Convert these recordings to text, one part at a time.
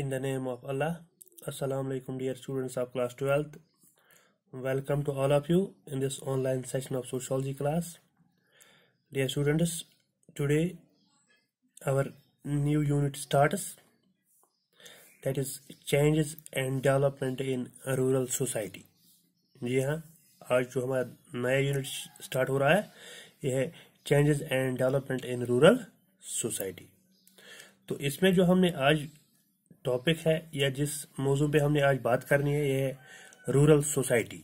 In the name of Allah, Assalamu alaikum dear students of class 12th. Welcome to all of you in this online session of sociology class. Dear students, today our new unit starts that is changes and development in rural society. जी हाँ आज जो हमारा नया unit start हो रहा है यह है changes and development in rural society तो इसमें जो हमने आज टॉपिक है या जिस मौजू पे हमने आज बात करनी है ये है रूरल सोसाइटी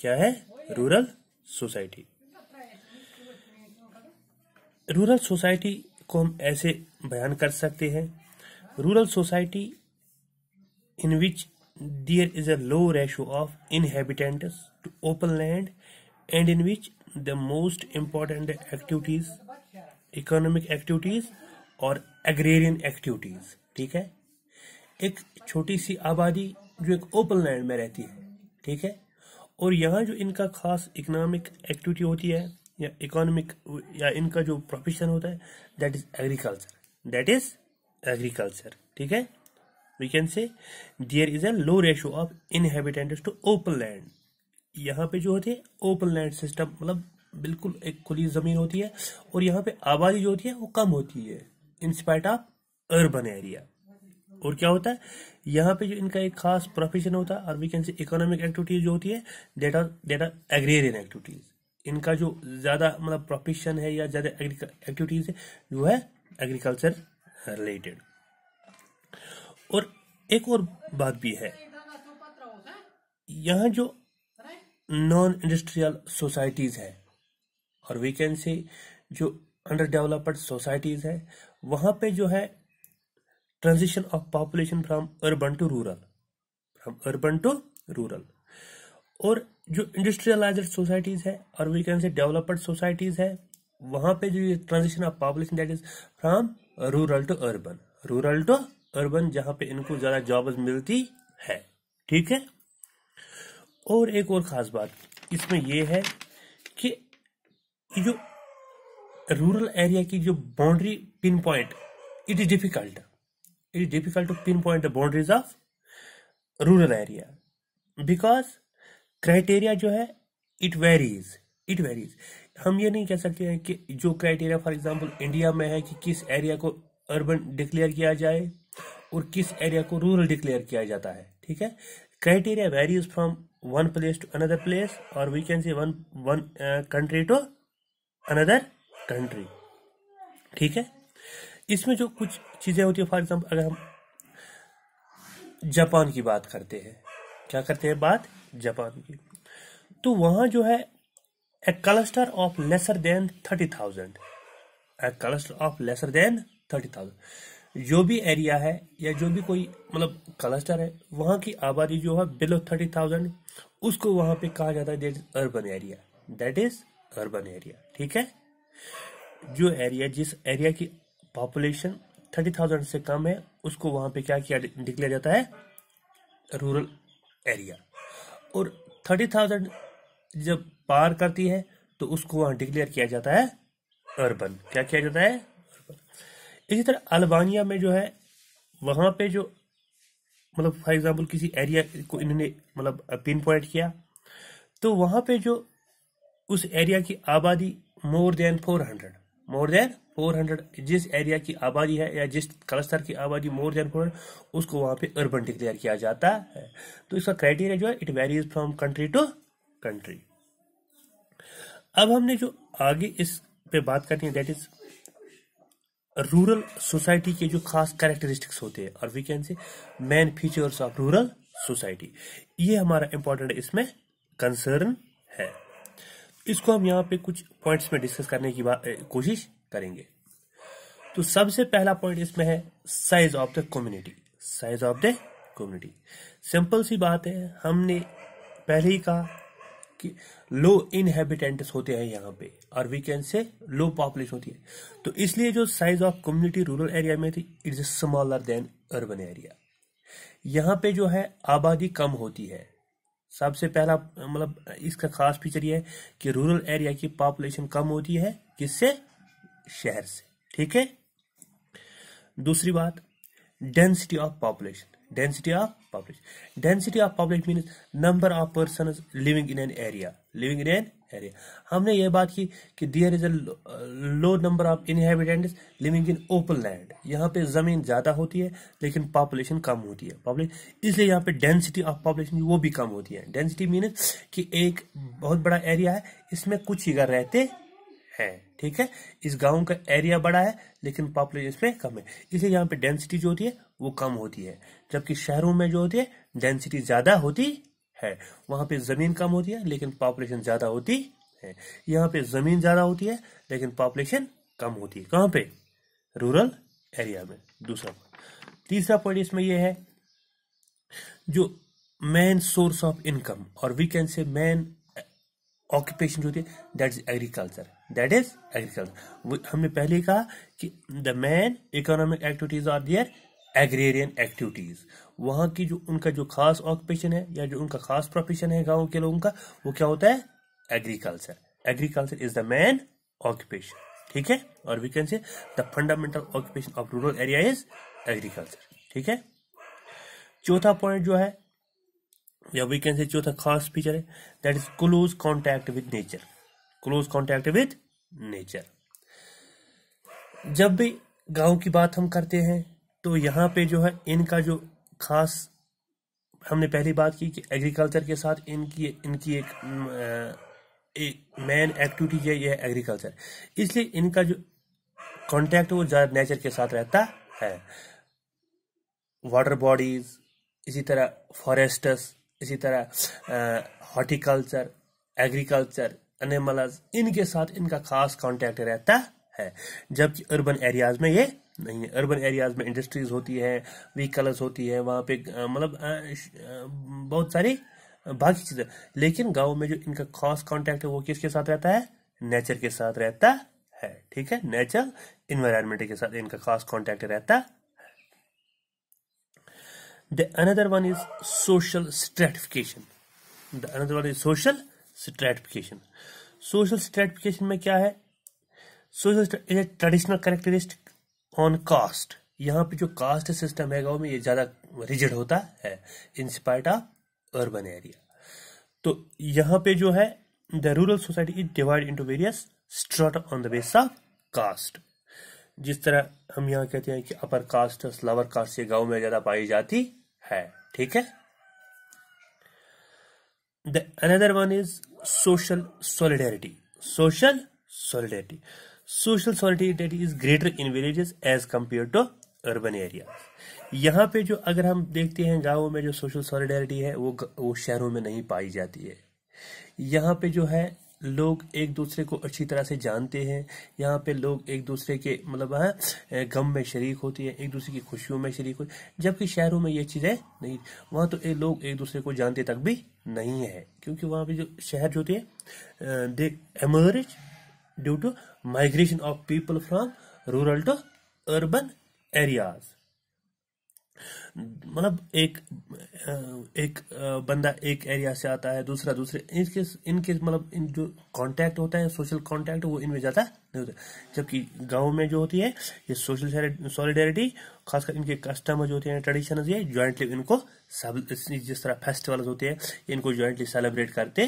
क्या है रूरल सोसाइटी रूरल सोसाइटी को हम ऐसे बयान कर सकते हैं rural society in which there is a low ratio of inhabitants to open land and in which the most important activities economic activities और एग्रेरियन एक्टिविटीज ठीक है एक छोटी सी आबादी जो एक ओपन लैंड में रहती है ठीक है और यहाँ जो इनका खास इकोनॉमिक एक्टिविटी होती है या इकोनॉमिक या इनका जो प्रोफेशन होता है that is agriculture that is agriculture ठीक है we can say there is a low ratio of inhabitant to open land यहाँ पे जो होते हैं ओपन लैंड सिस्टम मतलब बिल्कुल एक खुली जमीन होती है और यहाँ पे आबादी जो होती है वो कम होती है इंस्पाइट ऑफ अर्बन एरिया और क्या होता है यहाँ पे जो इनका एक खास प्रोफेशन होता है और we can say economic activities जो होती है that are that are agrarian activities इनका जो ज़्यादा मतलब प्रोफेशन है या ज़्यादा एक्टिविटीज है जो है एग्रीकल्चर रिलेटेड और एक और बात भी है यहाँ जो नॉन इंडस्ट्रियल सोसाइटीज़ है और वी कैन से जो अंडर डेवलप्ड सोसाइटीज़ है वहां पे जो है transition of population from urban to rural from urban to rural और जो इंडस्ट्रियलाइज्ड सोसाइटीज है और we can say developed societies है वहां पे जो ये transition of population that is from rural to urban rural to urban जहां पे इनको ज्यादा जॉब्स मिलती है ठीक है और एक और खास बात इसमें यह है कि जो रूरल एरिया की जो boundary pin point it is difficult it is difficult to pinpoint the boundaries of rural area because criteria जो है it varies it varies हम ये नहीं कह सकते हैं कि जो क्राइटेरिया फॉर एग्जांपल इंडिया में है कि किस एरिया को अर्बन डिक्लेयर किया जाए और किस एरिया को रूरल डिक्लेयर किया जाता है ठीक है criteria varies from one place to another place और we can see one one country to another country ठीक है इसमें जो कुछ चीज़ें होती है फॉर एग्जाम्पल अगर हम जापान की बात करते हैं क्या करते हैं बात जापान की तो वहाँ जो है a cluster of lesser than thirty thousand a cluster of lesser than thirty thousand जो भी एरिया है या जो भी कोई मतलब क्लस्टर है वहाँ की आबादी जो है बिलो थर्टी थाउजेंड उसको वहाँ पे कहा जाता है that is urban area that is urban area ठीक है जो एरिया जिस एरिया की पॉपुलेशन थर्टी थाउजेंड से कम है उसको वहाँ पे क्या किया डिक्लेयर जाता है रूरल एरिया और थर्टी थाउजेंड जब पार करती है तो उसको वहाँ डिक्लेयर किया जाता है अर्बन क्या किया जाता है इसी तरह अल्बानिया में जो है वहाँ पे जो मतलब फॉर एग्जांपल किसी एरिया को इन्होंने मतलब पिन पॉइंट किया तो वहाँ पे जो उस एरिया की आबादी more than four hundred more than 400 जिस एरिया की आबादी है या जिस क्लस्टर की आबादी मोर देन 400 उसको वहां पे अर्बन डिक्लेयर किया जाता है तो इसका क्राइटेरिया जो है it varies from country to country अब हमने जो आगे इस पे बात करनी है दैट इज रूरल सोसाइटी के जो खास कैरेक्टरिस्टिक्स होते हैं और we can say main features of rural society ये हमारा इंपॉर्टेंट इसमें कंसर्न है इसको हम यहाँ पे कुछ पॉइंट्स में डिस्कस करने की कोशिश करेंगे तो सबसे पहला पॉइंट इसमें है size of the community size of the community simple सी बात है हमने पहले ही कहा कि लो इनहेबिटेंट्स होते हैं यहाँ पे और वी कैन से लो पॉपुलेशन होती है तो इसलिए जो size of community rural area में थी it is smaller than urban area यहाँ पे जो है आबादी कम होती है सबसे पहला मतलब इसका खास फीचर यह है कि रूरल एरिया की पॉपुलेशन कम होती है किससे शहर से ठीक है दूसरी बात density of population density of population density of population means number of person living in an area living in an area हमने ये बात की कि there is a low number of inhabitant living in open land यहाँ पे ज़मीन ज़्यादा होती है लेकिन पॉपुलेशन कम होती है इसलिए यहाँ पे डेंसिटी ऑफ पॉपुलेशन वो भी कम होती है डेंसिटी मीनस कि एक बहुत बड़ा एरिया है इसमें कुछ ही घर रहते हैं ठीक है इस गांव का एरिया बड़ा है लेकिन पॉपुलेशन इसमें कम है इसलिए यहाँ पे डेंसिटी जो होती है वो कम होती है जबकि शहरों में जो होती है डेंसिटी ज़्यादा होती है वहां पे जमीन कम होती है लेकिन पॉपुलेशन ज्यादा होती है यहाँ पे जमीन ज्यादा होती है लेकिन पॉपुलेशन कम होती है कहां पे रूरल एरिया में दूसरा तीसरा पॉइंट इसमें यह है जो मेन सोर्स ऑफ इनकम और we can say main occupation जो होती है that is agriculture that is agriculture हमने पहले कहा कि the main economic activities are their agrarian activities वहां की जो उनका जो खास ऑक्यूपेशन है या जो उनका खास प्रोफेशन है गांव के लोगों का वो क्या होता है agriculture agriculture is the main occupation ठीक है और we can say the fundamental occupation of rural area is agriculture ठीक है चौथा पॉइंट जो है या वी कैन से चौथा खास फीचर है that is close contact with nature close contact with nature जब भी गांव की बात हम करते हैं तो यहां पे जो है इनका जो खास हमने पहली बात की कि एग्रीकल्चर के साथ इनकी इनकी एक, मेन एक्टिविटी है यह एग्रीकल्चर इसलिए इनका जो कांटेक्ट वो ज़्यादा नेचर के साथ रहता है वाटर बॉडीज इसी तरह फॉरेस्टस इसी तरह हॉर्टिकल्चर एग्रीकल्चर एनिमल्स इनके साथ इनका खास कांटेक्ट रहता है जबकि अर्बन एरियाज में ये नहीं है अर्बन एरियाज में इंडस्ट्रीज होती है व्हीकल्स होती है वहाँ पे मतलब बहुत सारी बाकी चीज़ें लेकिन गाँव में जो इनका खास कॉन्टेक्ट है वो किसके साथ रहता है नेचर के साथ रहता है ठीक है नेचर इन्वायरमेंट के साथ इनका खास कॉन्टैक्ट रहता है the another one is social stratification the another one is social stratification social stratification में क्या है social is a traditional characteristic on caste यहाँ पे जो कास्ट सिस्टम है गाँव में ये ज़्यादा रिजिड होता है इंस्पायर्ड ऑफ अर्बन एरिया तो यहाँ पे जो है the rural society is divide into various strata on the base of caste जिस तरह हम यहाँ कहते हैं कि अपर कास्ट लोअर कास्ट ये गाँव में ज़्यादा पाई जाती है ठीक है the another one is social solidarity social solidarity social solidity is greater in villages as compare to urban area यहाँ पे जो अगर हम देखते हैं गाँवों में जो सोशल सॉलिडेरिटी है वो वो शहरों में नहीं पाई जाती है यहाँ पे जो है लोग एक दूसरे को अच्छी तरह से जानते हैं यहाँ पे लोग एक दूसरे के मतलब है हाँ, गम में शरीक होती है एक दूसरे की खुशियों में शरीक होती है जबकि शहरों में ये चीज़ें नहीं वहाँ तो एक लोग एक दूसरे को जानते तक भी नहीं है क्योंकि वहाँ पे जो शहर जो होते हैं they emerge due to migration of people from rural to urban areas मतलब एक एक बंदा एक एरिया से आता है दूसरा दूसरे इनके इनके मतलब इन जो कांटेक्ट होता है सोशल कांटेक्ट वो इनमें ज़्यादा नहीं होता जबकि गांव में जो होती है ये सोशल सॉलिडेरिटी खासकर इनके कस्टमर जो होते हैं ट्रेडिशन ये ज्वाइंटली इनको जिस तरह फेस्टिवल्स होते हैं इनको ज्वाइंटली सेलिब्रेट करते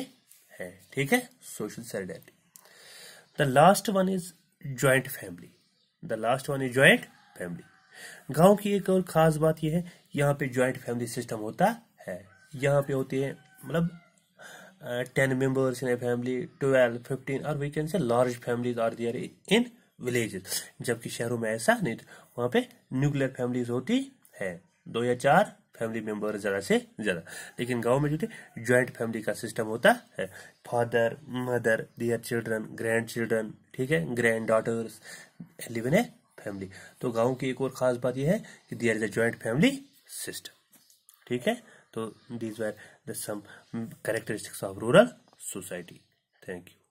हैं ठीक है social solidarity the last one is joint family the last one is joint family गांव की एक और खास बात यह है यहाँ पे joint family system होता है यहाँ पे होते हैं मतलब ten members in a family twelve fifteen और we can say large families are there in villages जबकि शहरों में ऐसा नहीं वहाँ पे न्यूक्लियर फैमिलीज होती है दो या चार फैमिली मेंबर ज्यादा से ज्यादा लेकिन गांव में जो है ज्वाइंट फैमिली का सिस्टम होता है father mother dear children grandchildren ठीक है granddaughters live in a family तो गांव की एक और खास बात यह है कि there is a joint family system ठीक है तो these were the some characteristics of rural society thank you